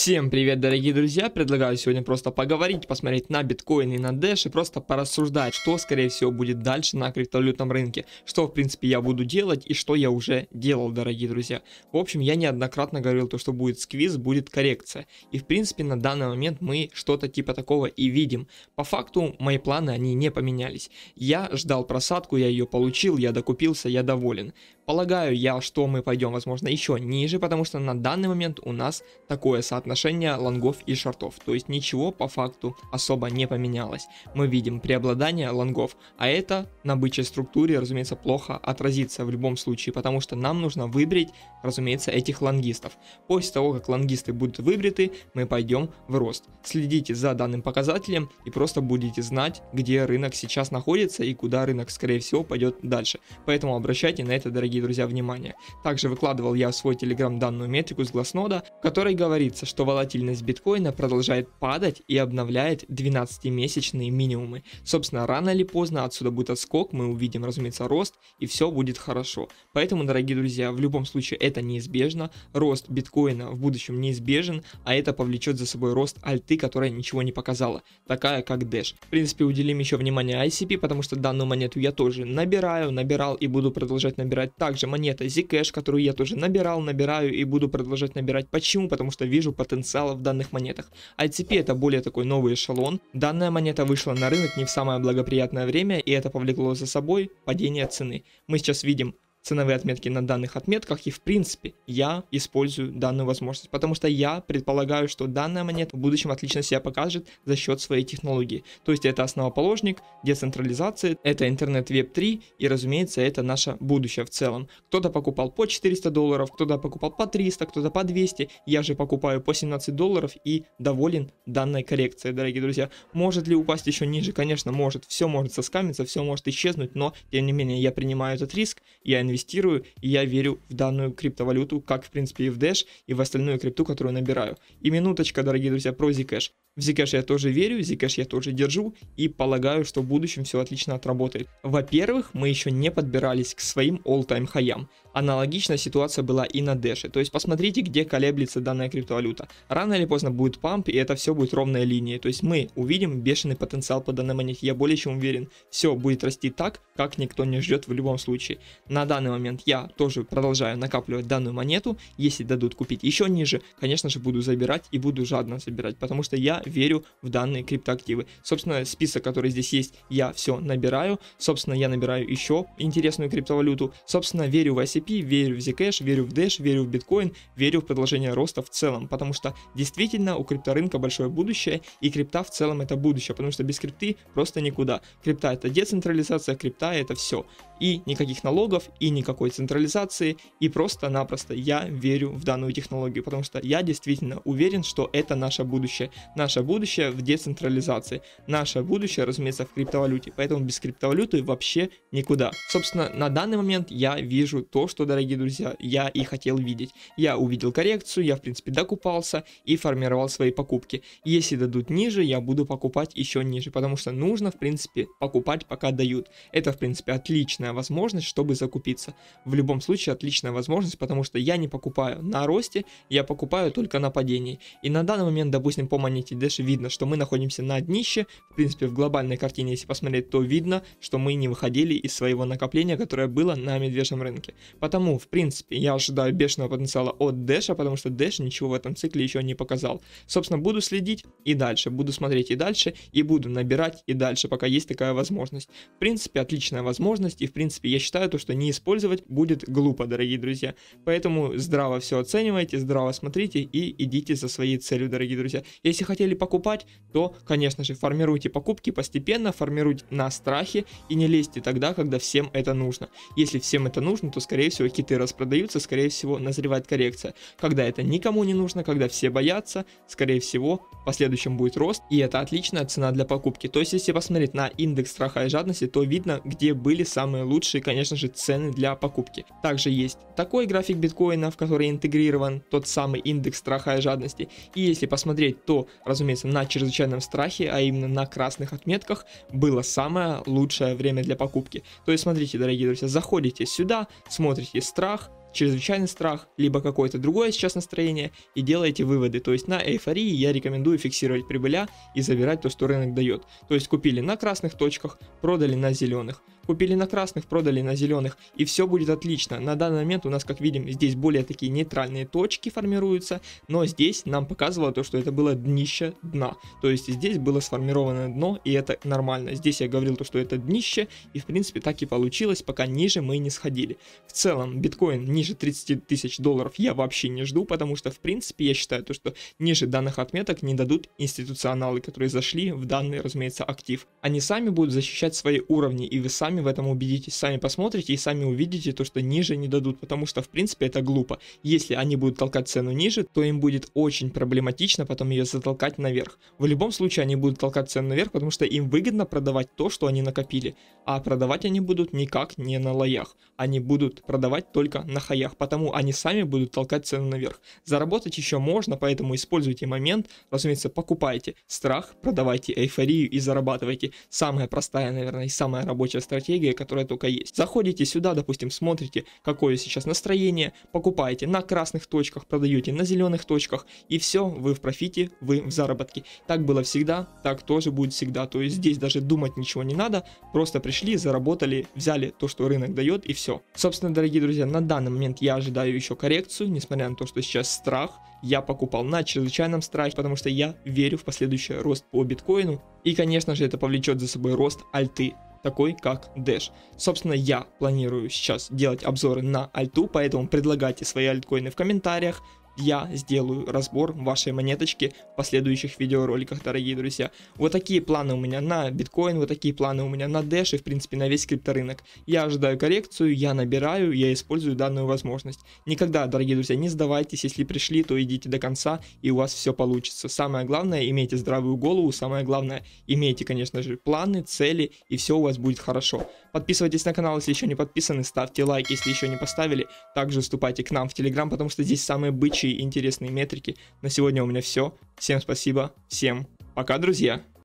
Всем привет, дорогие друзья! Предлагаю сегодня просто поговорить, посмотреть на биткоин и на дэш и просто порассуждать, что, скорее всего, будет дальше на криптовалютном рынке, что, в принципе, я буду делать и что я уже делал, дорогие друзья. В общем, я неоднократно говорил, то, что будет сквиз, будет коррекция. И, в принципе, на данный момент мы что-то типа такого и видим. По факту, мои планы, они не поменялись. Я ждал просадку, я ее получил, я докупился, я доволен. Полагаю я, что мы пойдем, возможно, еще ниже, потому что на данный момент у нас такое соотношение отношения лонгов и шортов, то есть ничего по факту особо не поменялось. Мы видим преобладание лонгов, а это на бычьей структуре, разумеется, плохо отразится в любом случае, потому что нам нужно выбрить, разумеется, этих лонгистов. После того, как лонгисты будут выбриты, мы пойдем в рост. Следите за данным показателем и просто будете знать, где рынок сейчас находится и куда рынок, скорее всего, пойдет дальше. Поэтому обращайте на это, дорогие друзья, внимание. Также выкладывал я в свой телеграм данную метрику с глазнода, в которой говорится, что что волатильность биткоина продолжает падать и обновляет 12-месячные минимумы. Собственно, рано или поздно отсюда будет отскок, мы увидим, разумеется, рост, и все будет хорошо. Поэтому, дорогие друзья, в любом случае это неизбежно, рост биткоина в будущем неизбежен, а это повлечет за собой рост альты, которая ничего не показала, такая как Dash. В принципе, уделим еще внимание ICP, потому что данную монету я тоже набираю, набирал и буду продолжать набирать. Также монета Zcash, которую я тоже набирал, набираю и буду продолжать набирать. Почему? Потому что вижу потенциал потенциала в данных монетах. ITP это более такой новый эшелон. Данная монета вышла на рынок не в самое благоприятное время, и это повлекло за собой падение цены. Мы сейчас видим ценовые отметки на данных отметках, и в принципе я использую данную возможность, потому что я предполагаю, что данная монета в будущем отлично себя покажет за счет своей технологии. То есть это основоположник децентрализации, это интернет веб 3 и разумеется это наше будущее в целом. Кто-то покупал по 400 долларов, кто-то покупал по 300, кто-то по 200, я же покупаю по 17 долларов и доволен данной коррекцией, дорогие друзья. Может ли упасть еще ниже? Конечно может, все может соскамиться, все может исчезнуть, но тем не менее я принимаю этот риск, я инвестирую, и я верю в данную криптовалюту, как в принципе и в Dash, и в остальную крипту, которую набираю. И минуточка, дорогие друзья, про Zcash. В Zcash я тоже верю, Zcash я тоже держу и полагаю, что в будущем все отлично отработает. Во-первых, мы еще не подбирались к своим all-time хаям. Аналогично ситуация была и на Дэше. То есть посмотрите, где колеблется данная криптовалюта. Рано или поздно будет памп, и это все будет ровная линия. То есть мы увидим бешеный потенциал по данной монете. Я более чем уверен, все будет расти так, как никто не ждет в любом случае. На данный момент я тоже продолжаю накапливать данную монету. Если дадут купить еще ниже, конечно же буду забирать и буду жадно забирать, потому что я верю в данные криптоактивы. Собственно, список, который здесь есть, я все набираю. Собственно, я набираю еще интересную криптовалюту. Собственно, верю в ICP CP, верю в Zcash, верю в Dash, верю в биткоин, верю в продолжение роста в целом, потому что действительно у крипторынка большое будущее, и крипта в целом это будущее, потому что без крипты просто никуда. Крипта это децентрализация, крипта это все. И никаких налогов, и никакой централизации, и просто-напросто я верю в данную технологию, потому что я действительно уверен, что это наше будущее. Наше будущее в децентрализации, наше будущее, разумеется, в криптовалюте, поэтому без криптовалюты вообще никуда. Собственно, на данный момент я вижу то, что, дорогие друзья, я и хотел видеть. Я увидел коррекцию, я в принципе докупался и формировал свои покупки. Если дадут ниже, я буду покупать еще ниже, потому что нужно в принципе покупать пока дают. Это в принципе отличная возможность, чтобы закупиться. В любом случае отличная возможность, потому что я не покупаю на росте, я покупаю только на падении. И на данный момент, допустим, по монете Dash видно, что мы находимся на днище. В принципе, в глобальной картине, если посмотреть, то видно, что мы не выходили из своего накопления, которое было на медвежьем рынке. Потому, в принципе, я ожидаю бешеного потенциала от Дэша, потому что Дэш ничего в этом цикле еще не показал. Собственно, буду следить и дальше, буду смотреть и дальше, и буду набирать и дальше, пока есть такая возможность. В принципе, отличная возможность, и в принципе, я считаю то, что не использовать будет глупо, дорогие друзья. Поэтому здраво все оценивайте, здраво смотрите и идите за своей целью, дорогие друзья. Если хотели покупать, то, конечно же, формируйте покупки постепенно, формируйте на страхе и не лезьте тогда, когда всем это нужно. Если всем это нужно, то, скорее скорее всего, киты распродаются, скорее всего, назревает коррекция. Когда это никому не нужно, когда все боятся, скорее всего, в последующем будет рост, и это отличная цена для покупки. То есть, если посмотреть на индекс страха и жадности, то видно, где были самые лучшие, конечно же, цены для покупки. Также есть такой график биткоина, в который интегрирован тот самый индекс страха и жадности. И если посмотреть, то, разумеется, на чрезвычайном страхе, а именно на красных отметках, было самое лучшее время для покупки. То есть, смотрите, дорогие друзья, заходите сюда, смотрите смотрите, есть страх, чрезвычайный страх, либо какое-то другое сейчас настроение, и делаете выводы. То есть на эйфории я рекомендую фиксировать прибыля и забирать то, что рынок дает. То есть купили на красных точках, продали на зеленых. Купили на красных, продали на зеленых, и все будет отлично. На данный момент у нас, как видим, здесь более такие нейтральные точки формируются, но здесь нам показывало то, что это было днище дна. То есть здесь было сформировано дно, и это нормально. Здесь я говорил то, что это днище, и в принципе так и получилось, пока ниже мы не сходили. В целом, биткоин не ниже 30 тысяч долларов я вообще не жду, потому что, в принципе, я считаю, то, что ниже данных отметок не дадут институционалы, которые зашли в данный, разумеется, актив. Они сами будут защищать свои уровни, и вы сами в этом убедитесь, сами посмотрите и сами увидите то, что ниже не дадут, потому что, в принципе, это глупо. Если они будут толкать цену ниже, то им будет очень проблематично потом ее затолкать наверх. В любом случае, они будут толкать цену наверх, потому что им выгодно продавать то, что они накопили, а продавать они будут никак не на лоях. Они будут продавать только на хаях, потому они сами будут толкать цены наверх. Заработать еще можно, поэтому используйте момент, разумеется, покупайте страх, продавайте эйфорию и зарабатывайте. Самая простая, наверное, и самая рабочая стратегия, которая только есть. Заходите сюда, допустим, смотрите, какое сейчас настроение, покупаете на красных точках, продаете на зеленых точках, и все, вы в профите, вы в заработке. Так было всегда, так тоже будет всегда. То есть здесь даже думать ничего не надо, просто пришли, заработали, взяли то, что рынок дает, и все. Собственно, дорогие друзья, на данном момент я ожидаю еще коррекцию, несмотря на то, что сейчас страх. Я покупал на чрезвычайном страхе, потому что я верю в последующий рост по биткоину. И, конечно же, это повлечет за собой рост альты такой как Dash. Собственно, я планирую сейчас делать обзоры на альту, поэтому предлагайте свои альткоины в комментариях я сделаю разбор вашей монеточки в последующих видеороликах, дорогие друзья. Вот такие планы у меня на биткоин, вот такие планы у меня на Dash и, в принципе, на весь крипторынок. Я ожидаю коррекцию, я набираю, я использую данную возможность. Никогда, дорогие друзья, не сдавайтесь, если пришли, то идите до конца, и у вас все получится. Самое главное, имейте здравую голову, самое главное, имейте, конечно же, планы, цели, и все у вас будет хорошо. Подписывайтесь на канал, если еще не подписаны, ставьте лайк, если еще не поставили. Также вступайте к нам в Телеграм, потому что здесь самые бычьи прочие интересные метрики. На сегодня у меня все. Всем спасибо, всем пока, друзья!